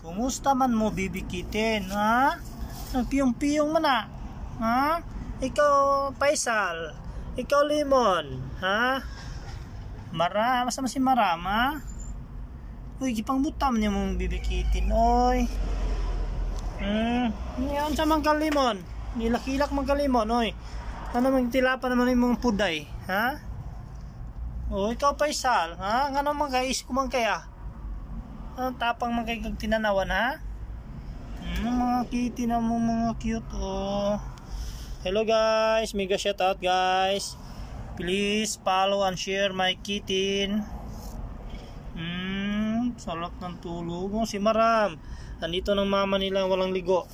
Kumusta man mo bibikitin, ha? Nagpiyong-piyong man na, ha? Ikaw, Paisal. Ikaw, Limon, ha? Maram, basta si Marama. ha? Uy, gipang butam niya mong bibikitin, oy. Hmm, ngayon sa mga kalimon. Nilakilak mga kalimon, oy. Ano mga tilapa naman yung mga puday, ha? Oy, ikaw, Paisal, ha? Nga naman guys, kumang kaya? Ang tapang man kay tinanawan ha. Mm, mga kitty na mo mga cute oh. Hello guys, mega shout out guys. Please follow and share my kitten. Hmm, sarap ng tulog mo oh, si Maram. Andito ng mama nila walang ligo.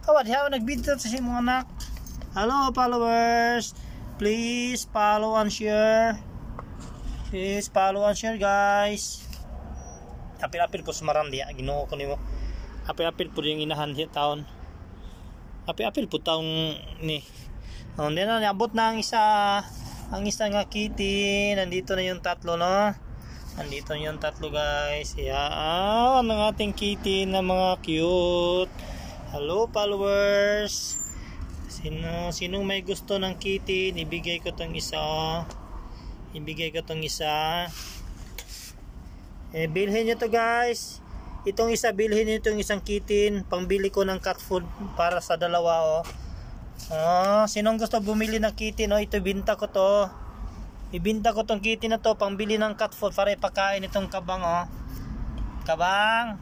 Kawad, hawa nagbidto sa si mga anak. Hello followers. Please follow and share Please follow and share guys. Apil-apil po sumaran diya. Ah. Ginoo ko nimo. Apil-apil po yung inahan siya taon. Apil-apil po taong ni. Oh, hindi na niabot na ang isa. Ah. Ang isa nga kitty. Nandito na yung tatlo no. Nandito na yung tatlo guys. Yan ang ah, ating kitty na mga cute. Hello followers. Sino, sinong may gusto ng kitty? Ibigay ko tong isa. Oh ibigay ko tong isa eh bilhin nyo to guys itong isa bilhin nyo itong isang kitin pangbili ko ng cat food para sa dalawa oh oh sinong gusto bumili ng kitin oh ito binta ko to ibinta ko tong kitin na to pangbili ng cat food para ipakain itong kabang oh kabang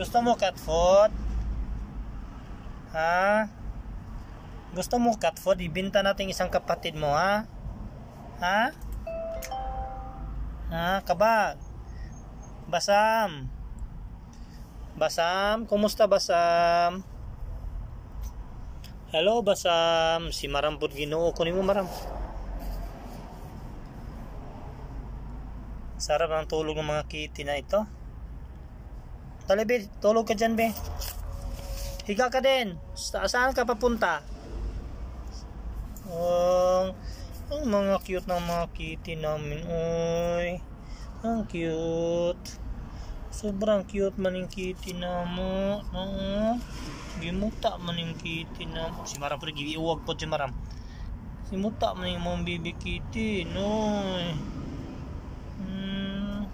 gusto mo cat food ha gusto mo cat food ibinta natin isang kapatid mo ha Ha? Ha? Kabag. Basam. Basam. Kumusta Basam? Hello Basam. Si Marampod Ginoo. Kunin mo Maram. Sarap ang tulog ng mga kitty na ito. Dali be. Tulog ka dyan be. Higa ka din. Sa saan ka papunta? Um, ang mga cute ng mga kitty namin. Uy. Ang cute. Sobrang cute maning kitty na mo. Oo. Gimuta maning kitty namo. Si Maram pwede giiwag po si Maram. Simuta maning mong baby kitty. No. Hmm.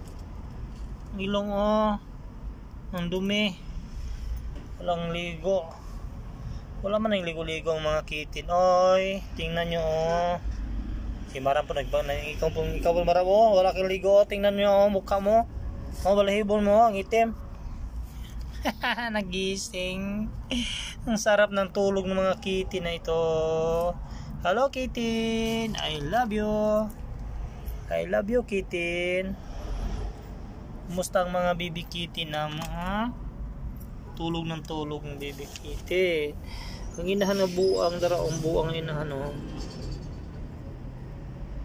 Ilong oh. Ang dumi. Walang ligo. Wala man ang ligo-ligo mga kitty. Oy, tingnan nyo oh. Si Maram po nagbang na ikaw po ikaw po Maram oh, wala kang ligo. Tingnan niyo ang oh, mukha mo. Oh, balahibon mo, oh, ang itim. Nagising. ang sarap ng tulog ng mga kitty na ito. Hello kitten, I love you. I love you kitten. Kumusta ang mga baby kitty na mga tulog ng tulog ng baby kitty? Ang inahan na buang daraong buang inahan oh.